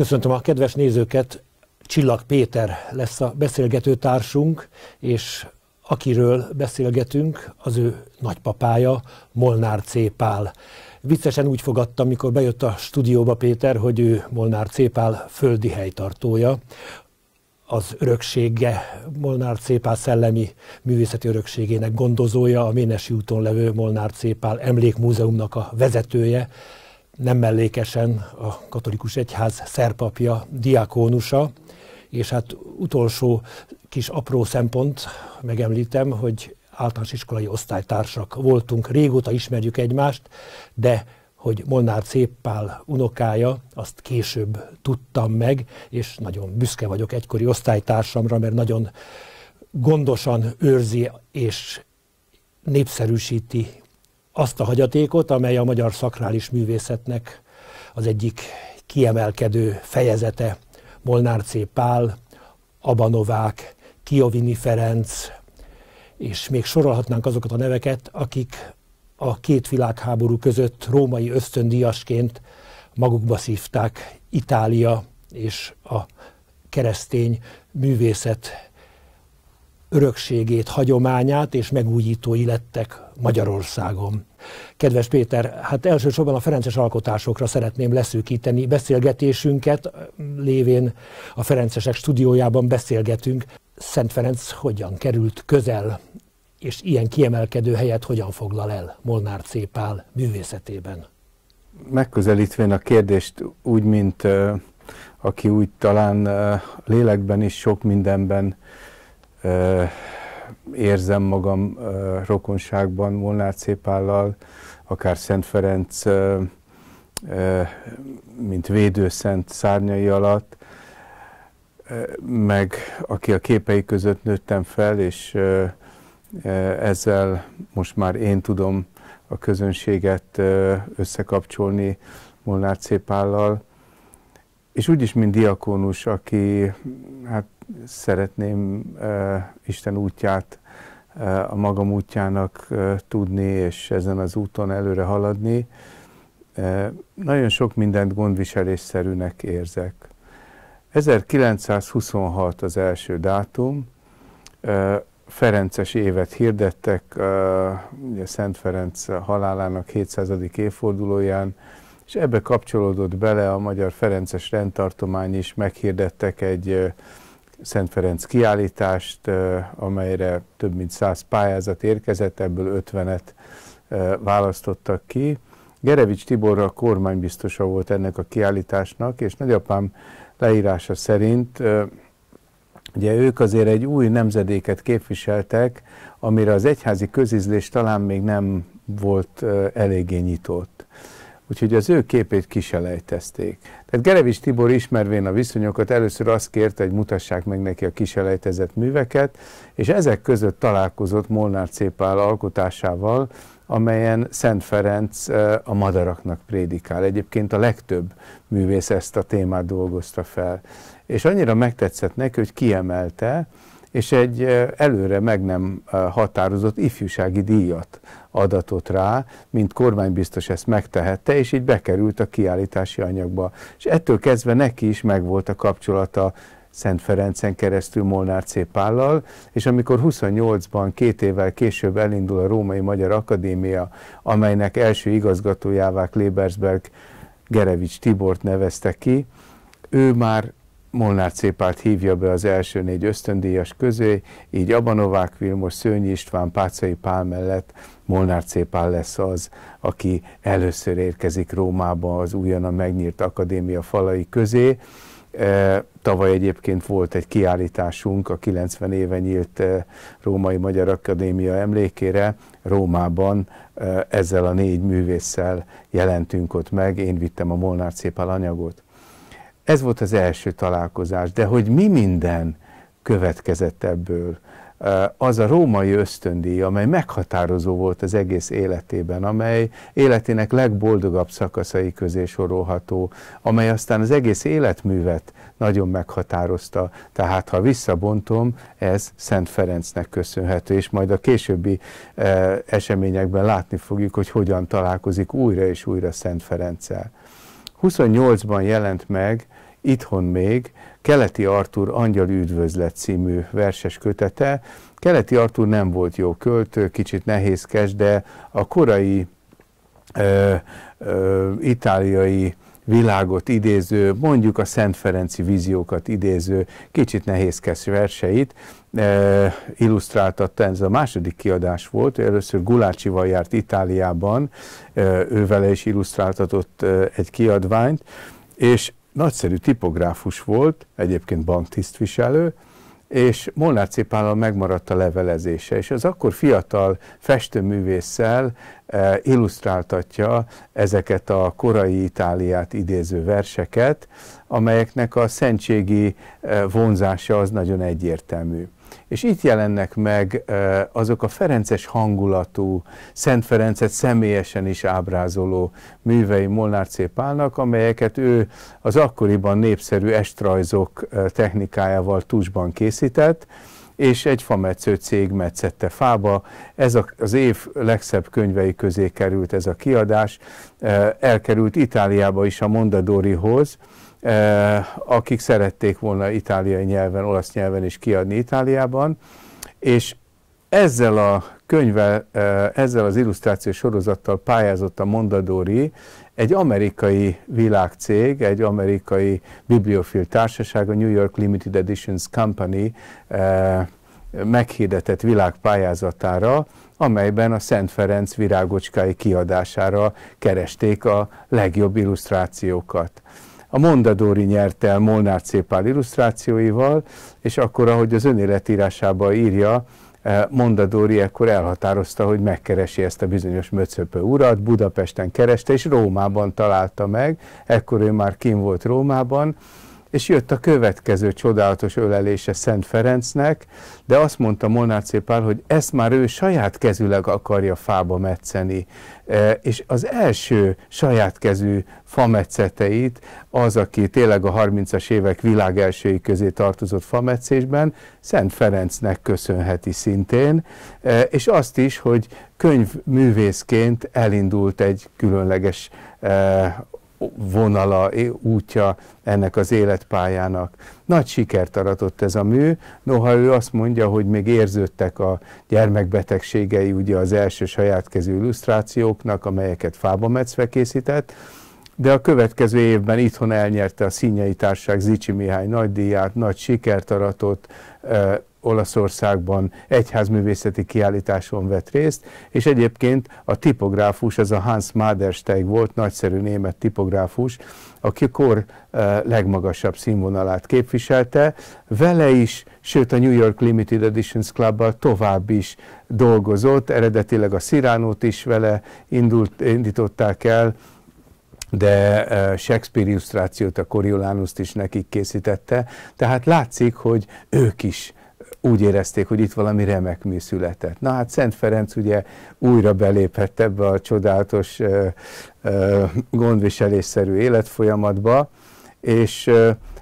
Köszöntöm a kedves nézőket, Csillag Péter lesz a beszélgető társunk, és akiről beszélgetünk, az ő nagypapája, Molnár C. Pál. Viccesen úgy fogadtam, mikor bejött a stúdióba Péter, hogy ő Molnár C. Pál földi helytartója, az öröksége, Molnár Cépál szellemi művészeti örökségének gondozója, a Ménesi úton levő Molnár Cépál emlékmúzeumnak a vezetője, nem mellékesen a katolikus egyház szerpapja, diakónusa, és hát utolsó kis apró szempont, megemlítem, hogy általános iskolai osztálytársak voltunk, régóta ismerjük egymást, de hogy Molnár Céppál unokája, azt később tudtam meg, és nagyon büszke vagyok egykori osztálytársamra, mert nagyon gondosan őrzi és népszerűsíti azt a hagyatékot, amely a magyar szakrális művészetnek az egyik kiemelkedő fejezete. Molnár C. Pál, Abanovák, Kiovini Ferenc, és még sorolhatnánk azokat a neveket, akik a két világháború között római ösztöndíjasként magukba szívták Itália és a keresztény művészet örökségét, hagyományát és megújítói lettek Magyarországon. Kedves Péter, hát elsősorban a Ferences alkotásokra szeretném leszűkíteni beszélgetésünket, lévén a Ferencesek stúdiójában beszélgetünk. Szent Ferenc hogyan került közel, és ilyen kiemelkedő helyet hogyan foglal el Molnár Cépál művészetében? Megközelítvén a kérdést úgy, mint aki úgy talán lélekben is sok mindenben érzem magam rokonságban Molnár Cépállal, akár Szent Ferenc, mint védőszent szárnyai alatt, meg aki a képei között nőttem fel, és ezzel most már én tudom a közönséget összekapcsolni Molnár Cépállal, és úgyis, mint diakónus, aki hát szeretném Isten útját a magam útjának tudni, és ezen az úton előre haladni. Nagyon sok mindent gondviselésszerűnek érzek. 1926 az első dátum, Ferences évet hirdettek, ugye Szent Ferenc halálának 700. évfordulóján, és ebbe kapcsolódott bele a Magyar Ferences Rendtartomány is, meghirdettek egy Szent Ferenc kiállítást, amelyre több mint 100 pályázat érkezett, ebből 50-et választottak ki. Gerevics Tibor a kormánybiztosa volt ennek a kiállításnak, és nagyapám leírása szerint ugye ők azért egy új nemzedéket képviseltek, amire az egyházi közizlés talán még nem volt eléggé nyitott úgyhogy az ő képét kiselejtezték. Tehát Gerevis Tibor ismervén a viszonyokat először azt kérte, hogy mutassák meg neki a kiselejtezett műveket, és ezek között találkozott Molnár Cépál alkotásával, amelyen Szent Ferenc a madaraknak prédikál. Egyébként a legtöbb művész ezt a témát dolgozta fel. És annyira megtetszett neki, hogy kiemelte, és egy előre meg nem határozott ifjúsági díjat adatott rá, mint kormánybiztos ezt megtehette, és így bekerült a kiállítási anyagba. És ettől kezdve neki is megvolt a kapcsolata Szent Ferencen keresztül Molnár C. Pállal, és amikor 28-ban, két évvel később elindul a Római Magyar Akadémia, amelynek első igazgatójává Klebersberg Gerevics Tibort nevezte ki, ő már Molnár Cépát hívja be az első négy ösztöndíjas közé, így Abanovák Vilmos, Szőnyi István, Pácai Pál mellett Molnár Cépál lesz az, aki először érkezik Rómába az újonnan megnyírt akadémia falai közé. E, tavaly egyébként volt egy kiállításunk a 90 éve nyílt e, Római Magyar Akadémia emlékére. Rómában e, ezzel a négy művésszel jelentünk ott meg, én vittem a Molnár Cépál anyagot. Ez volt az első találkozás, de hogy mi minden következett ebből, az a római ösztöndíj, amely meghatározó volt az egész életében, amely életének legboldogabb szakaszai közé sorolható, amely aztán az egész életművet nagyon meghatározta. Tehát, ha visszabontom, ez Szent Ferencnek köszönhető, és majd a későbbi eseményekben látni fogjuk, hogy hogyan találkozik újra és újra Szent Ferenccel. 28-ban jelent meg itthon még Keleti Artur Angyal Üdvözlet című verses kötete. Keleti Artur nem volt jó költő, kicsit nehézkes, de a korai ö, ö, itáliai világot idéző, mondjuk a Szent Ferenci víziókat idéző, kicsit nehézkes verseit e, illusztráltatta. Ez a második kiadás volt, először Gulácsival járt Itáliában, e, ővele is illusztráltatott e, egy kiadványt, és nagyszerű tipográfus volt, egyébként banktisztviselő, és Molnár Cipállal megmaradt a levelezése, és az akkor fiatal festőművésszel eh, illusztráltatja ezeket a korai Itáliát idéző verseket, amelyeknek a szentségi eh, vonzása az nagyon egyértelmű. És itt jelennek meg azok a ferences hangulatú, Szent Ferencet személyesen is ábrázoló művei Molnár C. Pálnak, amelyeket ő az akkoriban népszerű estrajzok technikájával tusban készített, és egy fametsző cég metszette fába. Ez az év legszebb könyvei közé került ez a kiadás. Elkerült Itáliába is a Mondadorihoz, Eh, akik szerették volna itáliai nyelven, olasz nyelven is kiadni Itáliában, és ezzel a könyvvel, eh, ezzel az illusztrációs sorozattal pályázott a Mondadori, egy amerikai világcég, egy amerikai bibliofil társaság, a New York Limited Editions Company eh, meghirdetett világpályázatára, amelyben a Szent Ferenc virágocskái kiadására keresték a legjobb illusztrációkat a Mondadori nyerte el Molnár Cépál illusztrációival, és akkor, ahogy az önéletírásába írja, eh, Mondadori ekkor elhatározta, hogy megkeresi ezt a bizonyos Möcöpő urat, Budapesten kereste, és Rómában találta meg, ekkor ő már kim volt Rómában, és jött a következő csodálatos ölelése Szent Ferencnek, de azt mondta Molnár Pál, hogy ezt már ő saját kezüleg akarja fába metszeni. E, és az első saját kezű fametszeteit, az, aki tényleg a 30-as évek világ elsői közé tartozott fametszésben, Szent Ferencnek köszönheti szintén, e, és azt is, hogy könyvművészként elindult egy különleges e, vonala, útja ennek az életpályának. Nagy sikert aratott ez a mű, noha ő azt mondja, hogy még érződtek a gyermekbetegségei ugye az első saját kezű illusztrációknak, amelyeket fába mecve készített, de a következő évben itthon elnyerte a színjai Társaság Zicsi Mihály nagydíját, nagy sikert aratott, Olaszországban egyházművészeti kiállításon vett részt, és egyébként a tipográfus, ez a Hans Madersteig volt, nagyszerű német tipográfus, aki kor eh, legmagasabb színvonalát képviselte, vele is, sőt a New York Limited Editions club tovább is dolgozott, eredetileg a Sziránót is vele indult, indították el, de eh, Shakespeare illusztrációt, a Coriolanus-t is nekik készítette, tehát látszik, hogy ők is úgy érezték, hogy itt valami remek mű született. Na hát Szent Ferenc ugye újra belépett ebbe a csodálatos gondviselésszerű életfolyamatba, és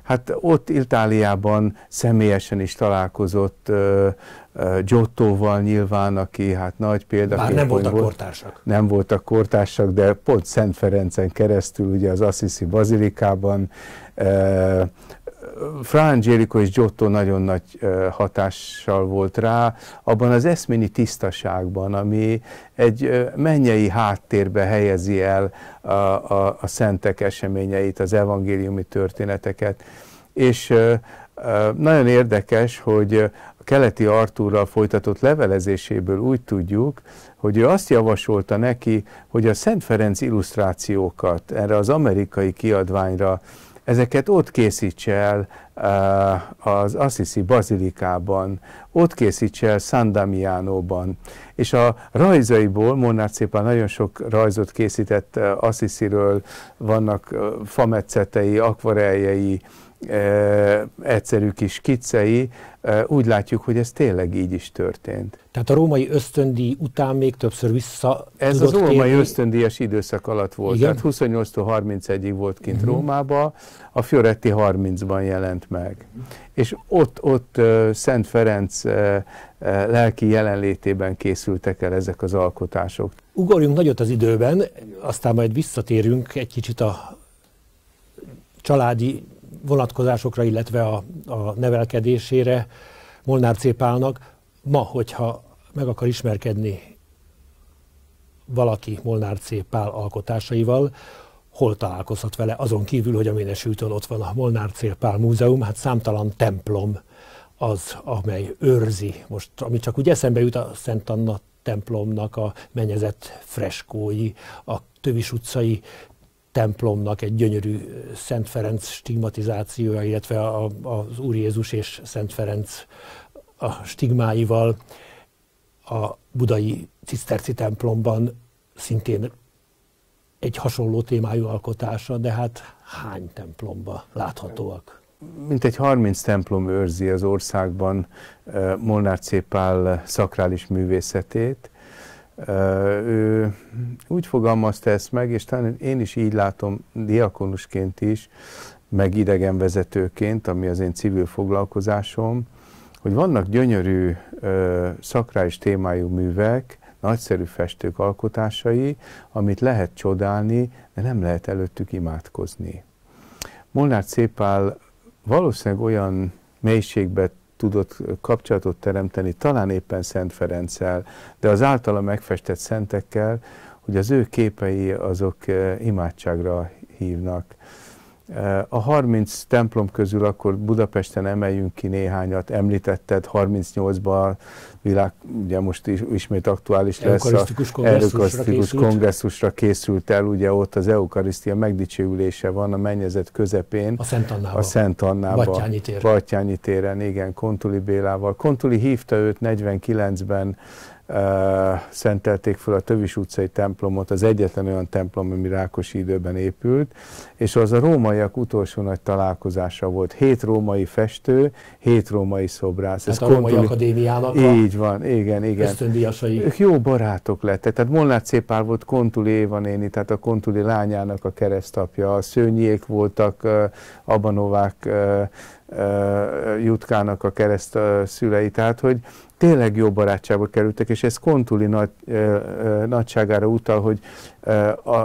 hát ott Itáliában személyesen is találkozott Giottoval nyilván, aki hát nagy példa. Már nem voltak volt, kortársak. Nem voltak kortársak, de pont Szent Ferencen keresztül, ugye az Assisi Bazilikában Fran Jericho és Giotto nagyon nagy hatással volt rá, abban az eszméni tisztaságban, ami egy mennyei háttérbe helyezi el a, a, a szentek eseményeit, az evangéliumi történeteket. És nagyon érdekes, hogy a keleti Artúrral folytatott levelezéséből úgy tudjuk, hogy ő azt javasolta neki, hogy a Szent Ferenc illusztrációkat erre az amerikai kiadványra ezeket ott készítse el eh, az Assisi Bazilikában, ott készítse el San Damianóban. És a rajzaiból, Molnár szépen, nagyon sok rajzot készített eh, Assisiről, vannak eh, fametszetei, akvarelljei, egyszerű kis kiccei, úgy látjuk, hogy ez tényleg így is történt. Tehát a római ösztöndi után még többször vissza Ez az római kérni. ösztöndíjas időszak alatt volt. Igen? Tehát 28 31-ig volt kint uh-huh. Rómába, a Fioretti 30-ban jelent meg. Uh-huh. És ott, ott uh, Szent Ferenc uh, lelki jelenlétében készültek el ezek az alkotások. Ugorjunk nagyot az időben, aztán majd visszatérünk egy kicsit a családi vonatkozásokra, illetve a, a nevelkedésére Molnár Cépálnak. Ma, hogyha meg akar ismerkedni valaki Molnár Cépál alkotásaival, hol találkozhat vele, azon kívül, hogy a Ménesültön ott van a Molnár Cépál Múzeum, hát számtalan templom az, amely őrzi most, ami csak úgy eszembe jut a Szent Anna templomnak a menyezett freskói, a Tövis utcai templomnak egy gyönyörű Szent Ferenc stigmatizációja, illetve a, az Úr Jézus és Szent Ferenc a stigmáival a budai ciszterci templomban szintén egy hasonló témájú alkotása, de hát hány templomba láthatóak? Mint egy 30 templom őrzi az országban Molnár Cépál szakrális művészetét, ő úgy fogalmazta ezt meg, és talán én is így látom diakonusként is, meg idegenvezetőként, ami az én civil foglalkozásom, hogy vannak gyönyörű szakrális témájú művek, nagyszerű festők alkotásai, amit lehet csodálni, de nem lehet előttük imádkozni. Molnár Cépál valószínűleg olyan mélységbe tudott kapcsolatot teremteni, talán éppen Szent Ferenccel, de az általa megfestett szentekkel, hogy az ő képei azok eh, imádságra hívnak. Eh, a 30 templom közül akkor Budapesten emeljünk ki néhányat, említetted 38-ban világ, ugye most is, ismét aktuális lesz a eukarisztikus kongresszusra készült el, ugye ott az eukarisztia megdicsőülése van a mennyezet közepén. A Szent Annában. A Szent Annában. Battyányi téren. Battyányi téren, igen, Kontuli Bélával. Kontuli hívta őt 49-ben szentelték fel a Tövis utcai templomot, az egyetlen olyan templom, ami Rákosi időben épült, és az a rómaiak utolsó nagy találkozása volt. Hét római festő, hét római szobrász. Hát Ez a Római kontrol... Akadémiának Így van, igen, igen. Ösztöndíjasai. Ők jó barátok lettek. Tehát Molnár Cépál volt Kontuli Éva néni, tehát a Kontuli lányának a keresztapja. A Szőnyiék voltak, Abanovák Jutkának a kereszt szülei, tehát hogy tényleg jó barátságba kerültek, és ez Kontuli nagy, nagyságára utal, hogy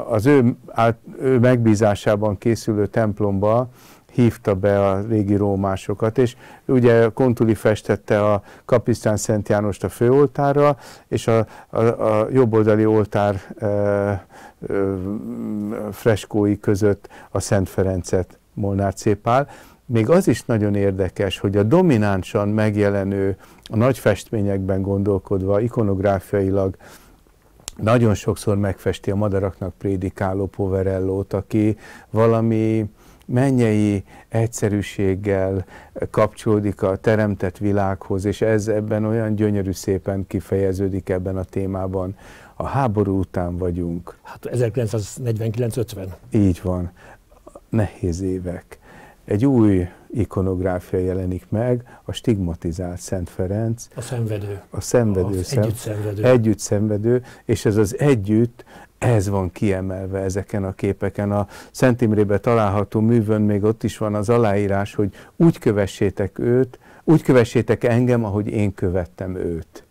az ő, át, ő megbízásában készülő templomba hívta be a régi rómásokat, és ugye Kontuli festette a Kapisztán Szent Jánost a főoltárra, és a, a, a jobboldali oltár e, e, freskói között a Szent Ferencet Molnár Cépál még az is nagyon érdekes, hogy a dominánsan megjelenő, a nagy festményekben gondolkodva, ikonográfiailag nagyon sokszor megfesti a madaraknak prédikáló Poverellót, aki valami mennyei egyszerűséggel kapcsolódik a teremtett világhoz, és ez ebben olyan gyönyörű szépen kifejeződik ebben a témában. A háború után vagyunk. Hát 1949-50. Így van. Nehéz évek egy új ikonográfia jelenik meg, a stigmatizált Szent Ferenc. A szenvedő. A szenvedő. A, szem, együtt szenvedő. Együtt szenvedő, és ez az együtt, ez van kiemelve ezeken a képeken. A Szent Imrébe található művön még ott is van az aláírás, hogy úgy kövessétek őt, úgy kövessétek engem, ahogy én követtem őt.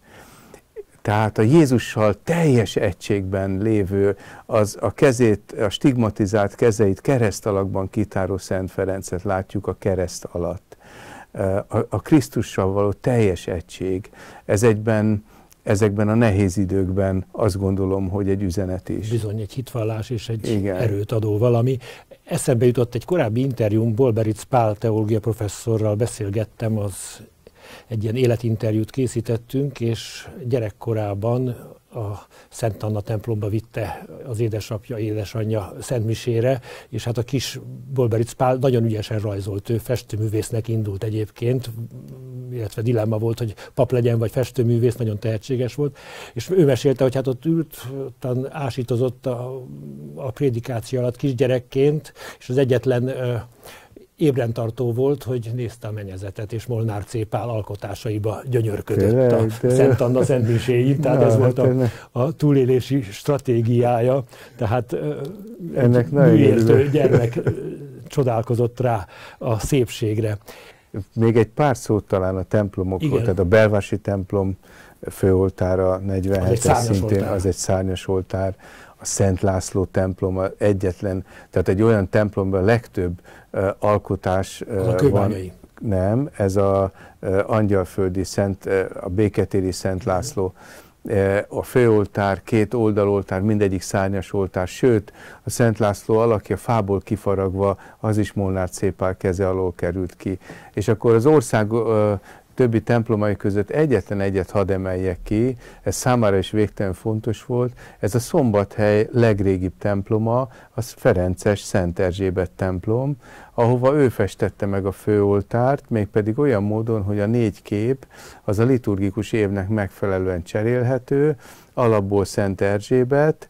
Tehát a Jézussal teljes egységben lévő, az a kezét, a stigmatizált kezeit kereszt alakban kitáró Szent Ferencet látjuk a kereszt alatt. A, a Krisztussal való teljes egység. Ez egyben ezekben a nehéz időkben azt gondolom, hogy egy üzenet is. Bizony, egy hitvallás és egy Igen. erőt adó valami. Eszembe jutott egy korábbi interjúmból, Bolberic Pál teológia professzorral beszélgettem az egy ilyen életinterjút készítettünk, és gyerekkorában a Szent Anna templomba vitte az édesapja, édesanyja Szentmisére, és hát a kis Bolberic Pál nagyon ügyesen rajzolt, ő festőművésznek indult egyébként, illetve dilemma volt, hogy pap legyen, vagy festőművész, nagyon tehetséges volt, és ő mesélte, hogy hát ott ült, ott ásítozott a, a prédikáció alatt kisgyerekként, és az egyetlen ébrentartó volt, hogy nézte a menyezetet, és Molnár Cépál alkotásaiba gyönyörködött Tényleg, a Szent Anna szentmiséig, tehát Na, ez hát volt hát a, a túlélési stratégiája, tehát ennek műértő gyermek csodálkozott rá a szépségre. Még egy pár szót talán a templomokról, Igen. tehát a belvási templom főoltára 47-es szintén, oltár. az egy szárnyas oltár, a Szent László templom, egyetlen, tehát egy olyan templomban a legtöbb alkotás a van. Nem, ez a angyalföldi szent, a béketéri Szent László a főoltár, két oldaloltár, mindegyik szárnyas oltár, sőt, a Szent László alakja fából kifaragva, az is Molnár Szépál keze alól került ki. És akkor az ország többi templomai között egyetlen egyet hadd emeljek ki, ez számára is végtelen fontos volt, ez a Szombathely legrégibb temploma, az Ferences Szent Erzsébet templom, ahova ő festette meg a főoltárt, mégpedig olyan módon, hogy a négy kép az a liturgikus évnek megfelelően cserélhető, alapból Szent Erzsébet,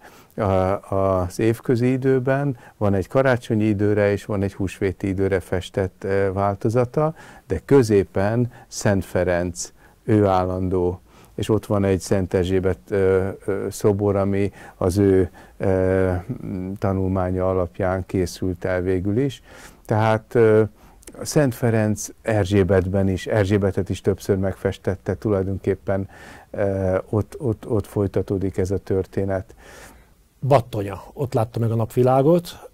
az évközi időben, van egy karácsonyi időre és van egy húsvéti időre festett e, változata, de középen Szent Ferenc, ő állandó és ott van egy Szent Erzsébet ö, e, ö, e, szobor, ami az ő ö, tanulmánya alapján készült el végül is. Tehát Szent Ferenc Erzsébetben is, Erzsébetet is többször megfestette, tulajdonképpen ott, ott, ott folytatódik ez a történet. Battonya, ott látta meg a napvilágot,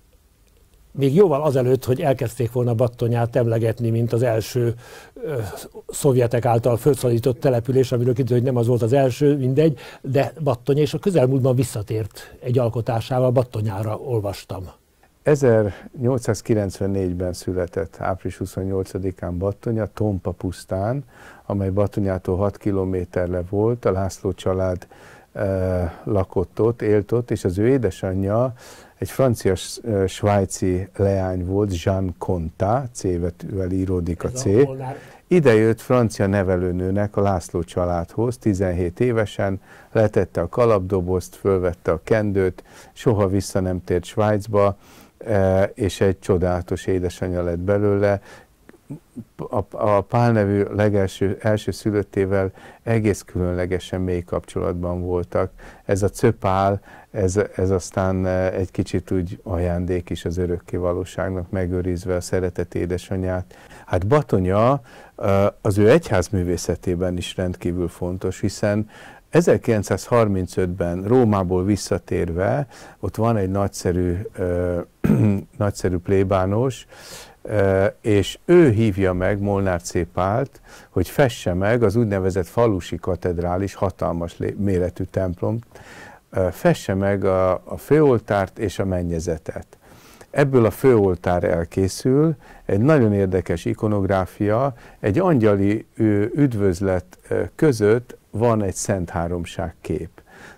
még jóval azelőtt, hogy elkezdték volna Battonyát emlegetni, mint az első ö, szovjetek által felszállított település, amiről kiderült, hogy nem az volt az első, mindegy, de Battonya, és a közelmúltban visszatért egy alkotásával, Battonyára olvastam. 1894-ben született, április 28-án Battonya, Tompa pusztán, amely Battonyától 6 kilométerre volt, a László család lakott ott, élt ott, és az ő édesanyja egy francia-svájci leány volt, Jean Conta, C-vel íródik a C. Ide jött francia nevelőnőnek a László családhoz, 17 évesen, letette a kalapdobozt, fölvette a kendőt, soha vissza nem tért Svájcba, és egy csodálatos édesanyja lett belőle, a, a Pál nevű legelső első szülöttével egész különlegesen mély kapcsolatban voltak. Ez a cöpál, ez, ez aztán e, egy kicsit úgy ajándék is az örökké valóságnak, megőrizve a szeretet édesanyját. Hát Batonya e, az ő egyházművészetében is rendkívül fontos, hiszen 1935-ben Rómából visszatérve, ott van egy nagyszerű, ö, nagyszerű plébános, és ő hívja meg Molnár Cépált, hogy fesse meg az úgynevezett falusi katedrális hatalmas méretű templom, fesse meg a, a főoltárt és a mennyezetet. Ebből a főoltár elkészül, egy nagyon érdekes ikonográfia, egy angyali üdvözlet között van egy Szent Háromság kép.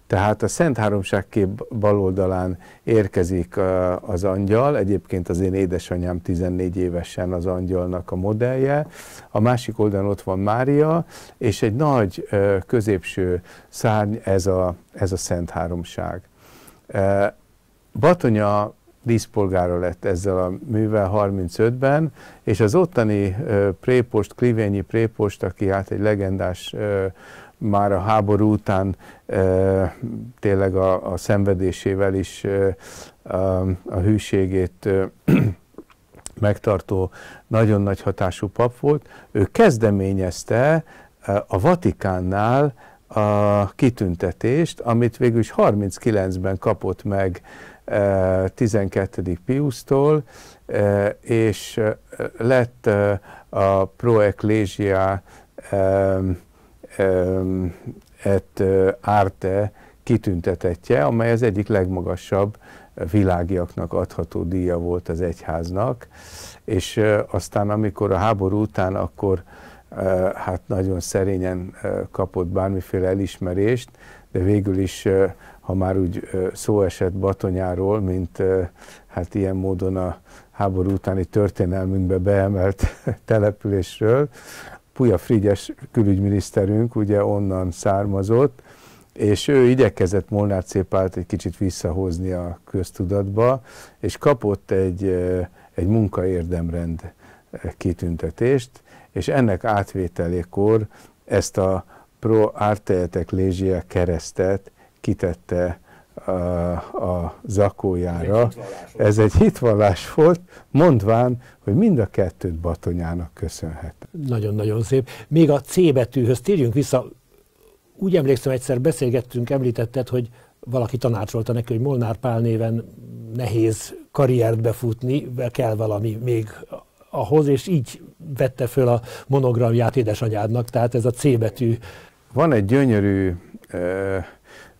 Tehát a Szent Háromság kép bal oldalán érkezik az angyal, egyébként az én édesanyám 14 évesen az angyalnak a modellje. A másik oldalon ott van Mária, és egy nagy középső szárny, ez a, ez a Szent Háromság. Batonya díszpolgára lett ezzel a művel 35-ben, és az ottani prépost, Klivényi prépost, aki hát egy legendás már a háború után e, tényleg a, a szenvedésével is e, a, a hűségét e, megtartó nagyon nagy hatású pap volt. Ő kezdeményezte a Vatikánnál a kitüntetést, amit végül is 39-ben kapott meg 12. Piusztól, és lett a Pro Ecclesia et árte kitüntetetje, amely az egyik legmagasabb világiaknak adható díja volt az egyháznak, és aztán amikor a háború után, akkor hát nagyon szerényen kapott bármiféle elismerést, de végül is, ha már úgy szó esett Batonyáról, mint hát ilyen módon a háború utáni történelmünkbe beemelt településről, Puja Frigyes külügyminiszterünk ugye onnan származott, és ő igyekezett Molnár Cépált egy kicsit visszahozni a köztudatba, és kapott egy, egy munkaérdemrend kitüntetést, és ennek átvételékor ezt a Pro Arteetek Légia keresztet kitette a, a zakójára. Ez egy hitvallás volt, mondván, hogy mind a kettőt Batonyának köszönhet. Nagyon-nagyon szép. Még a C betűhöz térjünk vissza. Úgy emlékszem, egyszer beszélgettünk, említetted, hogy valaki tanácsolta neki, hogy Molnár Pál néven nehéz karriert befutni, kell valami még ahhoz, és így vette föl a monogramját édesanyádnak, tehát ez a C betű. Van egy gyönyörű uh,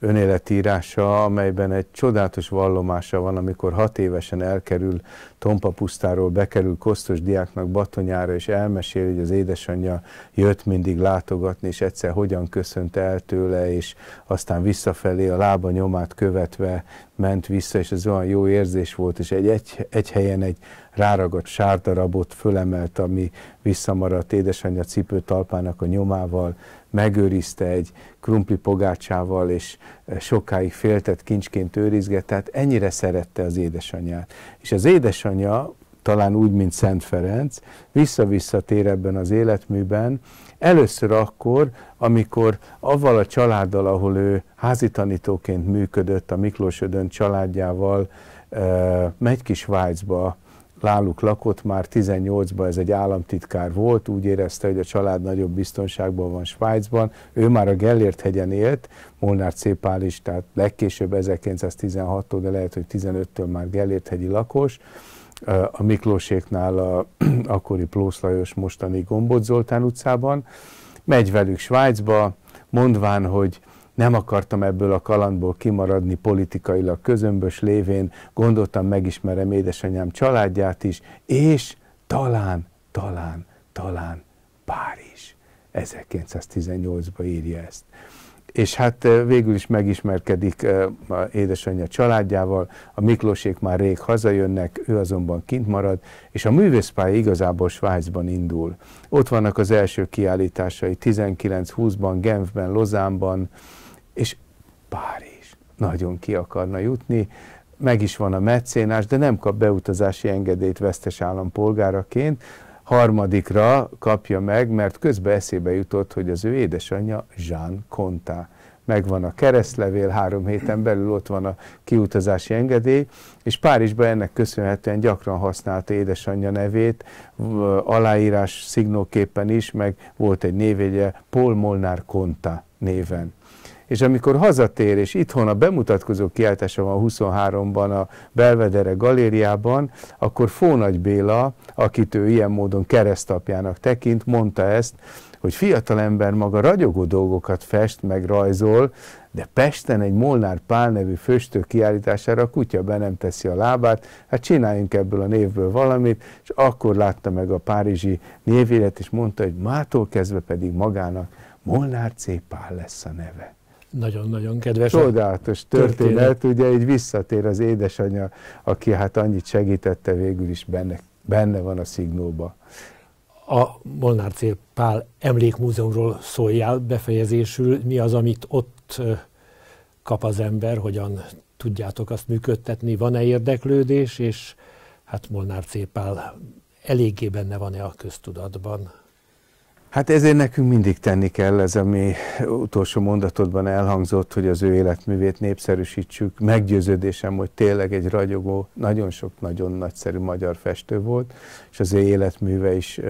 önéletírása, amelyben egy csodálatos vallomása van, amikor hat évesen elkerül Tompa pusztáról bekerül Kosztos diáknak Batonyára, és elmesél, hogy az édesanyja jött mindig látogatni, és egyszer hogyan köszönt el tőle, és aztán visszafelé a lába nyomát követve ment vissza, és ez olyan jó érzés volt, és egy, egy, egy helyen egy ráragadt sárdarabot fölemelt, ami visszamaradt édesanyja cipőtalpának a nyomával, megőrizte egy krumpli pogácsával, és sokáig féltett kincsként őrizget, tehát ennyire szerette az édesanyját. És az édesanyja, talán úgy, mint Szent Ferenc, vissza tér ebben az életműben, először akkor, amikor avval a családdal, ahol ő házitanítóként működött, a Miklós Ödön családjával, eh, megy ki Svájcba, Láluk lakott, már 18-ban ez egy államtitkár volt, úgy érezte, hogy a család nagyobb biztonságban van Svájcban, ő már a Gellért hegyen élt, Molnár Cépál is, tehát legkésőbb 1916-tól, de lehet, hogy 15-től már Gellért hegyi lakos, a Miklóséknál a akkori Plósz Lajos mostani Gombot Zoltán utcában, megy velük Svájcba, mondván, hogy nem akartam ebből a kalandból kimaradni politikailag közömbös lévén, gondoltam megismerem édesanyám családját is, és talán, talán, talán Párizs. 1918-ba írja ezt. És hát eh, végül is megismerkedik eh, a édesanyja családjával, a Miklósék már rég hazajönnek, ő azonban kint marad, és a művészpálya igazából Svájcban indul. Ott vannak az első kiállításai 19-20-ban, Genfben, Lozánban, és Párizs. Nagyon ki akarna jutni, meg is van a meccénás, de nem kap beutazási engedélyt vesztes állampolgáraként, harmadikra kapja meg, mert közben eszébe jutott, hogy az ő édesanyja Jean Conta. Megvan a keresztlevél, három héten belül ott van a kiutazási engedély, és Párizsban ennek köszönhetően gyakran használta édesanyja nevét, aláírás szignóképpen is, meg volt egy névjegye, Paul Molnár Conta néven és amikor hazatér, és itthon a bemutatkozó kiáltása van 23-ban a Belvedere galériában, akkor Fónagy Béla, akit ő ilyen módon keresztapjának tekint, mondta ezt, hogy fiatalember maga ragyogó dolgokat fest, meg rajzol, de Pesten egy Molnár Pál nevű főstő kiállítására a kutya be nem teszi a lábát, hát csináljunk ebből a névből valamit, és akkor látta meg a párizsi névélet, és mondta, hogy mától kezdve pedig magának Molnár C. Pál lesz a neve. Nagyon-nagyon kedves. Csodálatos történet, történet, ugye így visszatér az édesanyja, aki hát annyit segítette végül is benne, benne van a szignóba. A Molnár C. Pál emlékmúzeumról szóljál befejezésül, mi az, amit ott kap az ember, hogyan tudjátok azt működtetni, van-e érdeklődés, és hát Molnár C. Pál eléggé benne van-e a köztudatban? Hát ezért nekünk mindig tenni kell ez, ami utolsó mondatodban elhangzott, hogy az ő életművét népszerűsítsük. Meggyőződésem, hogy tényleg egy ragyogó, nagyon sok, nagyon nagyszerű magyar festő volt, és az ő életműve is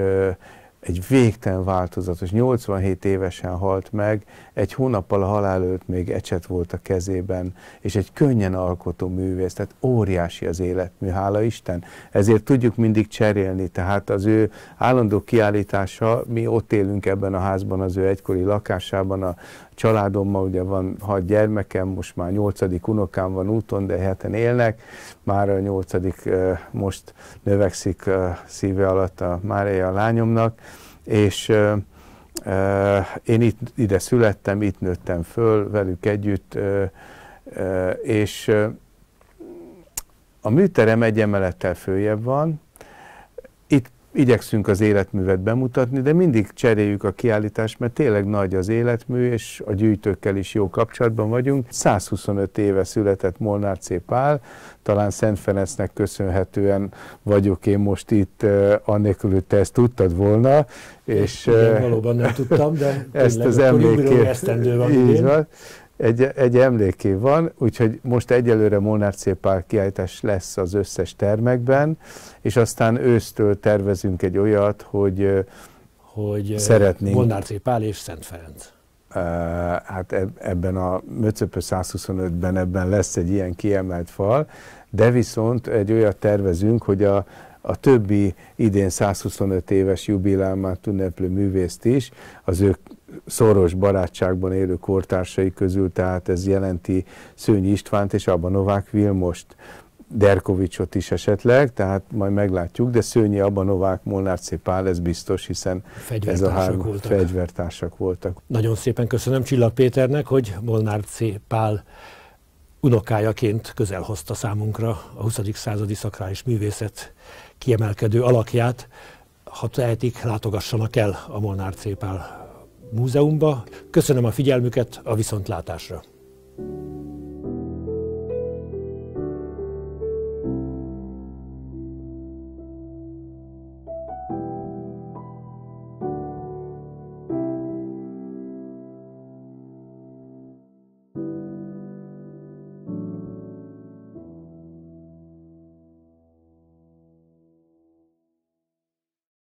egy végtelen változatos, 87 évesen halt meg, egy hónappal a halál előtt még ecset volt a kezében, és egy könnyen alkotó művész, tehát óriási az életmű, hála Isten. Ezért tudjuk mindig cserélni, tehát az ő állandó kiállítása, mi ott élünk ebben a házban, az ő egykori lakásában, a családommal ugye van hat gyermekem, most már nyolcadik unokám van úton, de heten élnek, már a nyolcadik most növekszik szíve alatt a Mária a lányomnak, és én itt, ide születtem, itt nőttem föl velük együtt, és a műterem egy emelettel följebb van, igyekszünk az életművet bemutatni, de mindig cseréljük a kiállítást, mert tényleg nagy az életmű, és a gyűjtőkkel is jó kapcsolatban vagyunk. 125 éve született Molnár C. Pál, talán Szent Ferencnek köszönhetően vagyok én most itt, annélkül, hogy te ezt tudtad volna. És Igen, valóban nem tudtam, de ezt az emlékét, van. Így van egy, egy emléké van, úgyhogy most egyelőre Molnár C. Pál kiállítás lesz az összes termekben, és aztán ősztől tervezünk egy olyat, hogy, hogy szeretnénk... Molnár C. Pál és Szent Ferenc. hát ebben a Möcöpö 125-ben ebben lesz egy ilyen kiemelt fal, de viszont egy olyat tervezünk, hogy a, a többi idén 125 éves jubileumát ünneplő művészt is az ő szoros barátságban élő kortársai közül, tehát ez jelenti Szőnyi Istvánt és Abba Novák Vilmost. Derkovicsot is esetleg, tehát majd meglátjuk, de Szőnyi, Abba, Novák, Molnár, Pál, ez biztos, hiszen ez a három voltak. fegyvertársak voltak. Nagyon szépen köszönöm Csillag Péternek, hogy Molnár C. Pál unokájaként közel hozta számunkra a 20. századi szakrális művészet kiemelkedő alakját. Ha tehetik, látogassanak el a Molnár C. Pál Múzeumba. Köszönöm a figyelmüket, a viszontlátásra!